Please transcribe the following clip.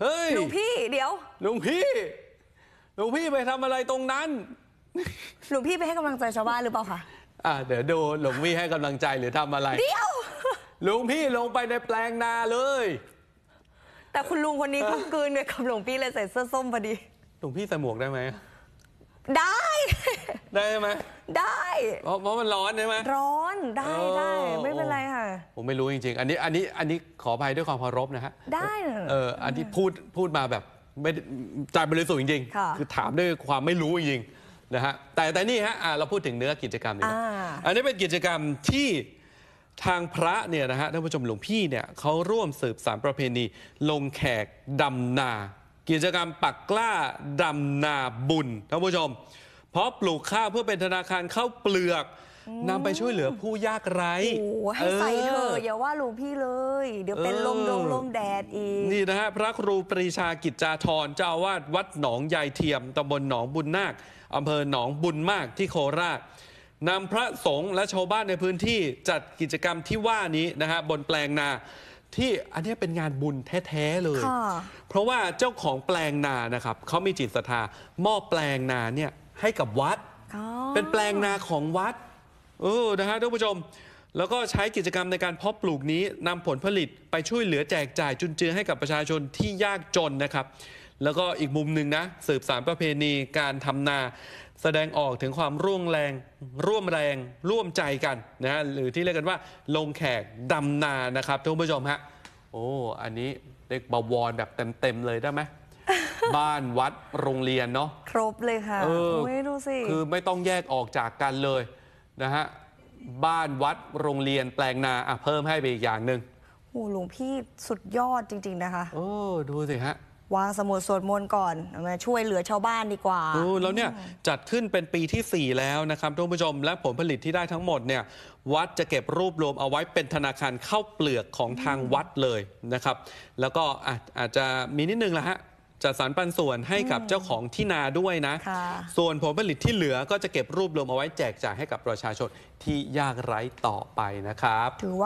เฮ้ยลุงพี่ เดี๋ยวลุงพี่ลุงพี่ไปทำอะไรตรงนั้น ลุงพี่ไปให้กำลังใจชาวบ้านหรือเปล่าคะอ่าเดี๋ยวดูลุงพี่ให้กำลังใจหรือทำอะไรเดี๋ยวลุงพี่ลงไปในแปลงนาเลย แต่คุณลุงคนนี้เขากลืนไปกับหลวงพี่เลยใส่เสื้อส้มพอดีหลวงพี่ใส่หมวกได้ไหมได้ได้ใช่ไหมได้ เพราะเพราะมันร้อนใช่ไหมร้อนได้ได้ไม่เป็นไรค่ะผมไม่รู้จริงๆอันนี้อันนี้อันนี้ขออภัยด้วยความเคารพนะฮะ ได้เอออันที่พูดพูดมาแบบไม่ใจบริสุทธิ์จริงคือถามด้วยความไม่รู้จริงๆนะฮะแต่แต่นี่ฮะเราพูดถึงเนื้อกิจกรรมนี่ะออันนี้เป็นกิจกรรมที่ทางพระเนี่ยนะฮะท่านผู้ชมหลวงพี่เนี่ยเขาร่วมสืบสารประเพณี ลงแขกดำนา กิจกรรมปักกล้าดำนาบุญท่านผู้ชมเพราะปลูกข้าวเพื่อเป็นธนาคารเข้าเปลือกนำไปช่วยเหลือผู้ยากไร้โอ้โหให้ใส่เธอ อย่าว่าลวงพี่เลย เดี๋ยวเป็นลมดงลมแดดอีก นี่นะฮะ พระครูปรีชากิจจาธรเจ้าวาดวัดหนองยายเทียมตำบลหนองบุญนาคอำเภอหนองบุญมากที่โคราชนำพระสงฆ์และชาวบ้านในพื้นที่จัดกิจกรรมที่ว่านี้นะฮะบนแปลงนา ที่อันนี้เป็นงานบุญแท้ๆเลย เพราะว่าเจ้าของแปลงนานะครับเขามีจิตศรัทธามอบแปลงนาเนี่ยให้กับวัดเป็นแปลงนาของวัดเออนะฮะท่านผู้ชมแล้วก็ใช้กิจกรรมในการเพาะปลูกนี้นำผลผลิตไปช่วยเหลือแจกจ่าย จุนเจือให้กับประชาชนที่ยากจนนะครับ แล้วก็อีกมุมหนึ่งนะ สืบสารประเพณีการทำนา แสดงออกถึงความร่วมแรง ร่วมแรงร่วมใจกันนะฮะหรือที่เรียกกันว่า ลงแขกดำนานะครับท่านผู้ชมฮะโอ้อันนี้เด็กบวรแบบเต็มๆเลยได้ไหมบ้านวัดโรงเรียนเนาะครบเลยค่ะเออดูสิ คือไม่ต้องแยกออกจากกันเลยนะฮะบ้านวัดโรงเรียนแปลงนาอ่ะเพิ่มให้ไปอีกอย่างหนึ่งโอ้หลวงพี่สุดยอดจริง ๆนะคะเออดูสิฮะวางสมุดสวดมนต์ก่อนมาช่วยเหลือชาวบ้านดีกว่าโอ้แล้วเนี่ยจัดขึ้นเป็นปีที่ 4 แล้วนะครับท่านผู้ชมและผลผลิตที่ได้ทั้งหมดเนี่ยวัดจะเก็บรวบรวมเอาไว้เป็นธนาคารเข้าเปลือกของทางวัดเลยนะครับ แล้วก็ออาจจะมีนิดนึงละฮะจัดสรรปันส่วนให้กับเจ้าของที่นาด้วยนะ ส่วนผลผลิตที่เหลือก็จะเก็บรวบรวมเอาไว้แจกจ่ายให้กับประชาชนที่ยากไร้ต่อไปนะครับ